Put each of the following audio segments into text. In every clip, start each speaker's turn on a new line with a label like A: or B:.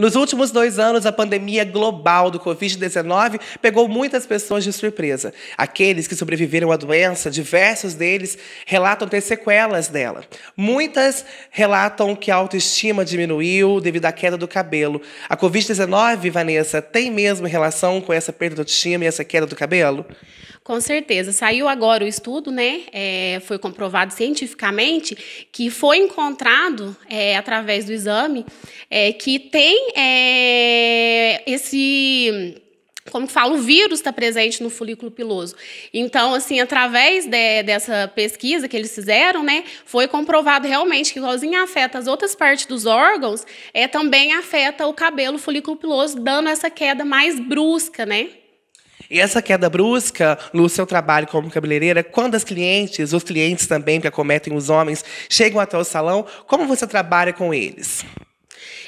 A: Nos últimos dois anos, a pandemia global do Covid-19 pegou muitas pessoas de surpresa. Aqueles que sobreviveram à doença, diversos deles relatam ter sequelas dela. Muitas relatam que a autoestima diminuiu devido à queda do cabelo. A Covid-19, Vanessa, tem mesmo relação com essa perda de autoestima e essa queda do cabelo?
B: Com certeza. Saiu agora o estudo, né? É, foi comprovado cientificamente que foi encontrado é, através do exame é, que tem é, esse como que fala, o vírus está presente no folículo piloso. Então, assim, através de, dessa pesquisa que eles fizeram, né, foi comprovado realmente que igualzinho afeta as outras partes dos órgãos, é, também afeta o cabelo folículo piloso, dando essa queda mais brusca, né?
A: E essa queda brusca no seu trabalho como cabeleireira, quando as clientes, os clientes também que acometem os homens, chegam até o salão, como você trabalha com eles?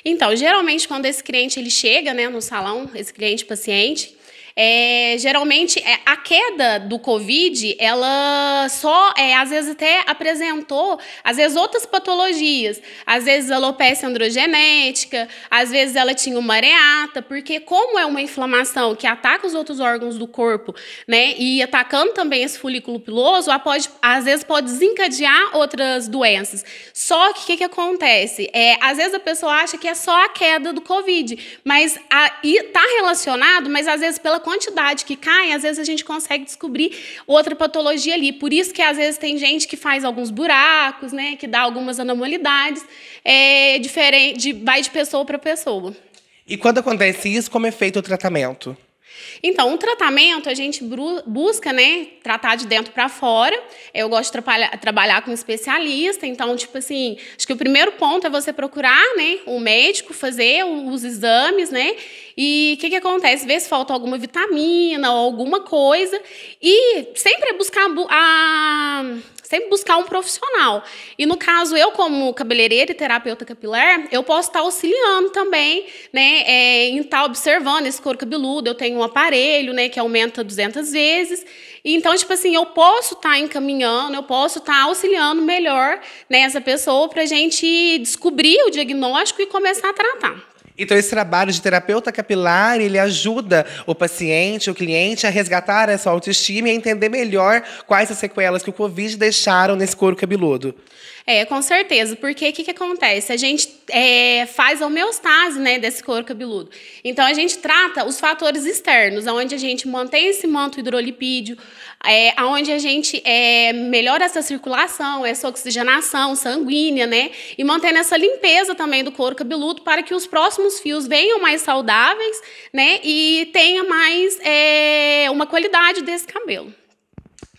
B: Então, geralmente quando esse cliente ele chega, né, no salão, esse cliente paciente, é, geralmente, é, a queda do Covid, ela só, é, às vezes, até apresentou, às vezes, outras patologias. Às vezes, alopecia androgenética, às vezes, ela tinha uma areata, porque como é uma inflamação que ataca os outros órgãos do corpo, né, e atacando também esse folículo piloso, pode, às vezes, pode desencadear outras doenças. Só que o que, que, acontece? É, às vezes, a pessoa acha que é só a queda do Covid, mas está relacionado, mas às vezes pela quantidade que cai, às vezes a gente consegue descobrir outra patologia ali. Por isso que às vezes tem gente que faz alguns buracos, né? Que dá algumas anormalidades, é, diferente, de, vai de pessoa para pessoa.
A: E quando acontece isso, como é feito o tratamento?
B: Então, o tratamento a gente busca, né, tratar de dentro para fora. Eu gosto de trabalhar com especialista, então, tipo assim, acho que o primeiro ponto é você procurar, né, o médico, fazer os exames, né, e o que, que acontece? Às vezes falta alguma vitamina ou alguma coisa. E sempre é buscar a sempre buscar um profissional. E no caso, eu, como cabeleireira e terapeuta capilar, eu posso estar auxiliando também, né? É, em estar observando esse couro cabeludo. Eu tenho um aparelho, né, que aumenta 200 vezes. Então, tipo assim, eu posso estar encaminhando, eu posso estar auxiliando melhor né, essa pessoa para a gente descobrir o diagnóstico e começar a tratar.
A: Então, esse trabalho de terapeuta capilar, ele ajuda o paciente, o cliente, a resgatar essa autoestima e a entender melhor quais as sequelas que o Covid deixaram nesse couro cabeludo.
B: É, com certeza, porque o que, que acontece? A gente é, faz a homeostase né, desse couro cabeludo. Então, a gente trata os fatores externos, onde a gente mantém esse manto hidrolipídio, é, onde a gente é, melhora essa circulação, essa oxigenação sanguínea, né? E mantendo essa limpeza também do couro cabeludo para que os próximos próximos fios venham mais saudáveis, né? E tenha mais é, uma qualidade desse cabelo.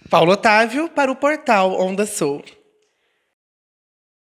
A: Paulo Otávio para o portal Onda Sul.